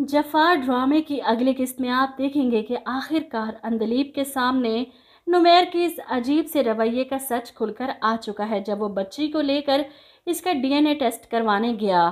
जफ़ार ड्रामे की अगली किस्त में आप देखेंगे कि आखिरकार अंदलीप के सामने नुमैर के इस अजीब से रवैये का सच खुलकर आ चुका है जब वो बच्ची को लेकर इसका डीएनए टेस्ट करवाने गया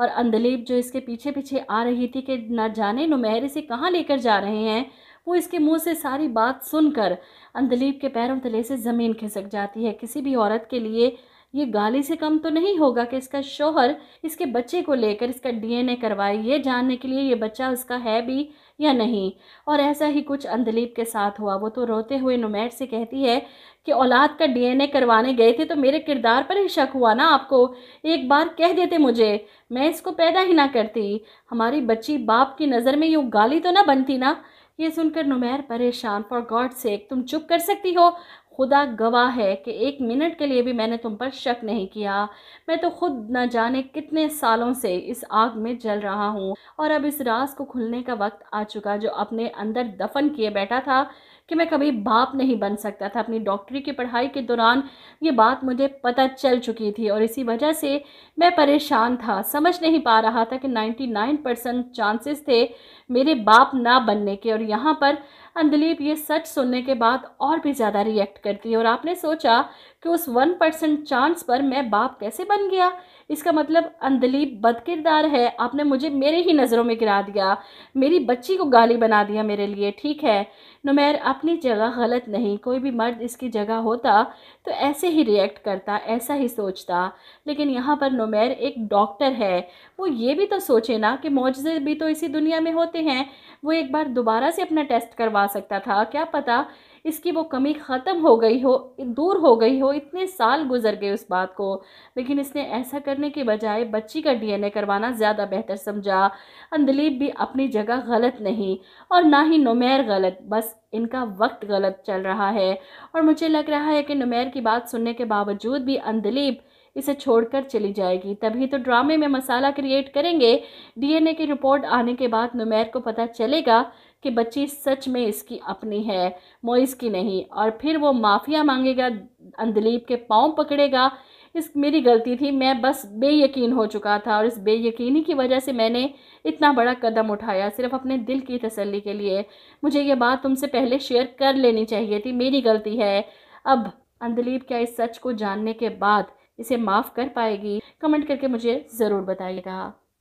और अंदलीप जो इसके पीछे पीछे आ रही थी कि न जाने नुमैर इसे कहाँ लेकर जा रहे हैं वो इसके मुंह से सारी बात सुनकर अंदलीप के पैरों तले से ज़मीन खिसक जाती है किसी भी औरत के लिए ये गाली से कम तो नहीं होगा कि इसका शोहर इसके बच्चे को लेकर इसका डीएनए करवाए ये जानने के लिए ये बच्चा उसका है भी या नहीं और ऐसा ही कुछ अंदलीप के साथ हुआ वो तो रोते हुए नुमैट से कहती है कि औलाद का डीएनए करवाने गए थे तो मेरे किरदार पर ही शक हुआ ना आपको एक बार कह देते मुझे मैं इसको पैदा ही ना करती हमारी बच्ची बाप की नज़र में यूँ गाली तो ना बनती ना ये सुनकर नुमैर परेशान फॉर गॉड सेक तुम चुप कर सकती हो खुदा गवाह है कि एक मिनट के लिए भी मैंने तुम पर शक नहीं किया मैं तो खुद न जाने कितने सालों से इस आग में जल रहा हूँ और अब इस राज को खुलने का वक्त आ चुका जो अपने अंदर दफन किए बैठा था कि मैं कभी बाप नहीं बन सकता था अपनी डॉक्टरी की पढ़ाई के दौरान ये बात मुझे पता चल चुकी थी और इसी वजह से मैं परेशान था समझ नहीं पा रहा था कि 99 परसेंट चांसेस थे मेरे बाप ना बनने के और यहाँ पर अंदलीप ये सच सुनने के बाद और भी ज़्यादा रिएक्ट करती है और आपने सोचा कि उस वन परसेंट चांस पर मैं बाप कैसे बन गया इसका मतलब अंदली बद किरदार है आपने मुझे मेरे ही नज़रों में गिरा दिया मेरी बच्ची को गाली बना दिया मेरे लिए ठीक है नुमैर अपनी जगह गलत नहीं कोई भी मर्द इसकी जगह होता तो ऐसे ही रिएक्ट करता ऐसा ही सोचता लेकिन यहाँ पर नुमैर एक डॉक्टर है वो ये भी तो सोचे ना कि मुआजे भी तो इसी दुनिया में होते हैं वो एक बार दोबारा से अपना टेस्ट करवा सकता था क्या पता इसकी वो कमी ख़त्म हो गई हो दूर हो गई हो इतने साल गुजर गए उस बात को लेकिन इसने ऐसा करने के बजाय बच्ची का डीएनए करवाना ज़्यादा बेहतर समझा अंदलीप भी अपनी जगह गलत नहीं और ना ही नुमैर गलत बस इनका वक्त गलत चल रहा है और मुझे लग रहा है कि नुमैर की बात सुनने के बावजूद भी अंदलीप इसे छोड़कर चली जाएगी तभी तो ड्रामे में मसाला क्रिएट करेंगे डीएनए की रिपोर्ट आने के बाद नुमैर को पता चलेगा कि बच्ची सच में इसकी अपनी है मोइस की नहीं और फिर वो माफ़िया मांगेगा अंदलीप के पाँव पकड़ेगा इस मेरी गलती थी मैं बस बेयकीन हो चुका था और इस बेयकीनी की वजह से मैंने इतना बड़ा कदम उठाया सिर्फ अपने दिल की तसल्ली के लिए मुझे ये बात तुमसे पहले शेयर कर लेनी चाहिए थी मेरी गलती है अब अंदलीप क्या इस सच को जानने के बाद इसे माफ़ कर पाएगी कमेंट करके मुझे ज़रूर बताइएगा